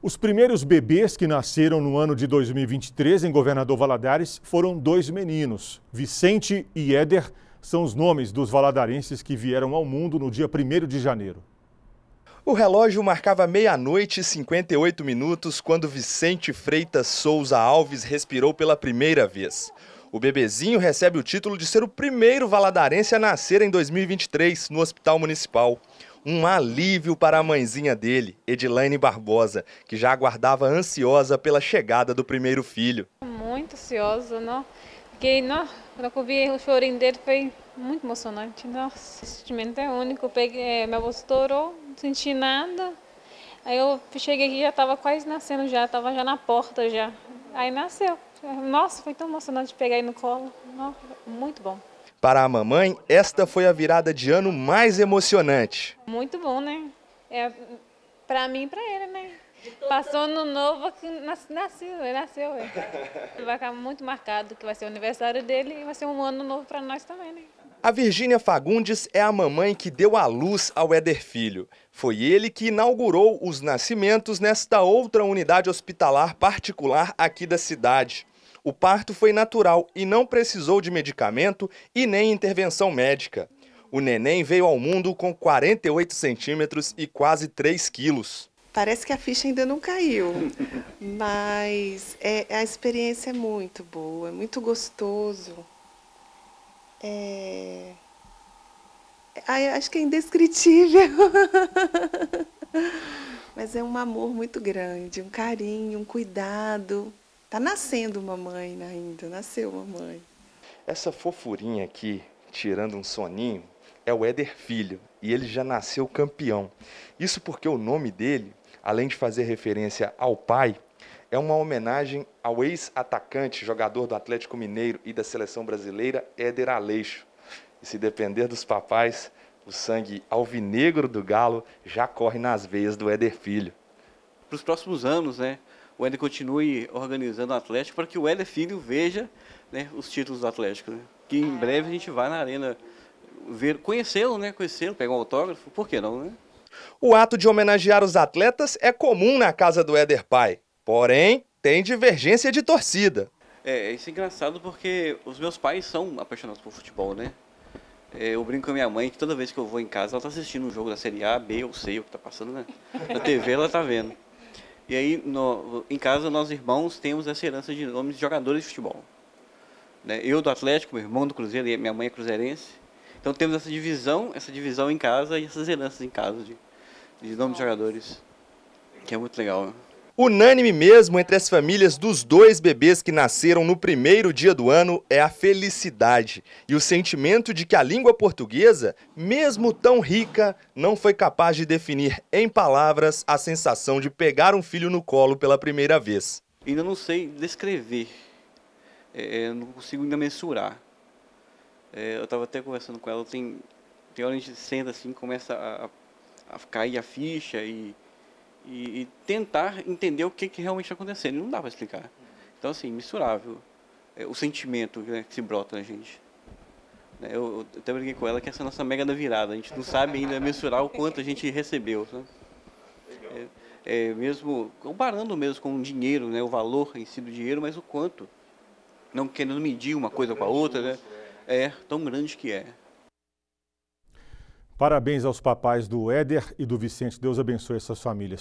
Os primeiros bebês que nasceram no ano de 2023 em Governador Valadares foram dois meninos. Vicente e Éder são os nomes dos valadarenses que vieram ao mundo no dia 1 de janeiro. O relógio marcava meia-noite e 58 minutos quando Vicente Freitas Souza Alves respirou pela primeira vez. O bebezinho recebe o título de ser o primeiro valadarense a nascer em 2023 no Hospital Municipal. Um alívio para a mãezinha dele, Edilaine Barbosa, que já aguardava ansiosa pela chegada do primeiro filho. Muito ansiosa, não? Né? Fiquei, não, né? quando eu vi o chorinho dele foi muito emocionante. Nossa, esse sentimento é único. Peguei, é, meu bolso estourou, não senti nada. Aí eu cheguei aqui já estava quase nascendo já, estava já na porta já. Aí nasceu. Nossa, foi tão emocionante pegar aí no colo. Nossa, muito bom. Para a mamãe, esta foi a virada de ano mais emocionante. Muito bom, né? É para mim e para ele, né? Passou no novo, nasceu, nasceu. É. Vai ficar muito marcado que vai ser o aniversário dele e vai ser um ano novo para nós também, né? A Virgínia Fagundes é a mamãe que deu à luz ao Éder Filho. Foi ele que inaugurou os nascimentos nesta outra unidade hospitalar particular aqui da cidade. O parto foi natural e não precisou de medicamento e nem intervenção médica. O neném veio ao mundo com 48 centímetros e quase 3 quilos. Parece que a ficha ainda não caiu, mas é, a experiência é muito boa, é muito gostoso. É... Ai, acho que é indescritível. mas é um amor muito grande, um carinho, um cuidado. Tá nascendo uma mãe né, ainda, nasceu uma mãe. Essa fofurinha aqui, tirando um soninho, é o Éder Filho e ele já nasceu campeão. Isso porque o nome dele, além de fazer referência ao pai, é uma homenagem ao ex-atacante, jogador do Atlético Mineiro e da seleção brasileira, Éder Aleixo. E se depender dos papais, o sangue alvinegro do Galo já corre nas veias do Éder Filho. Para os próximos anos, né? o Hélio continue organizando o Atlético para que o Hélio Filho veja né, os títulos do Atlético. Né? Que em é. breve a gente vai na arena ver, conhecê-lo, né? Conhecê-lo, pegar um autógrafo, por que não, né? O ato de homenagear os atletas é comum na casa do Éder Pai, porém tem divergência de torcida. É, isso é engraçado porque os meus pais são apaixonados por futebol, né? É, eu brinco com a minha mãe que toda vez que eu vou em casa, ela tá assistindo um jogo da Série A, B ou C, o que tá passando, né? Na TV ela tá vendo. E aí, no, em casa, nós irmãos temos essa herança de nomes de jogadores de futebol. Né? Eu do Atlético, meu irmão do Cruzeiro, e minha mãe é cruzeirense. Então temos essa divisão, essa divisão em casa e essas heranças em casa de, de nomes de jogadores, que é muito legal. Né? Unânime mesmo entre as famílias dos dois bebês que nasceram no primeiro dia do ano é a felicidade e o sentimento de que a língua portuguesa, mesmo tão rica, não foi capaz de definir em palavras a sensação de pegar um filho no colo pela primeira vez. Ainda não sei descrever, é, é não consigo ainda mensurar. É, eu estava até conversando com ela, tem, tem hora a gente senta assim, começa a, a cair a ficha e e, e tentar entender o que, que realmente está acontecendo. E não dá para explicar. Então, assim, misturável é, o sentimento né, que se brota na gente. Né, eu, eu até brinquei com ela que essa é a nossa mega da virada. A gente não sabe ainda mensurar o quanto a gente recebeu. Né? É, é, mesmo comparando mesmo com o dinheiro, né, o valor em si do dinheiro, mas o quanto. Não querendo medir uma tão coisa com a outra, né? É, tão grande que é. Parabéns aos papais do Éder e do Vicente. Deus abençoe essas famílias.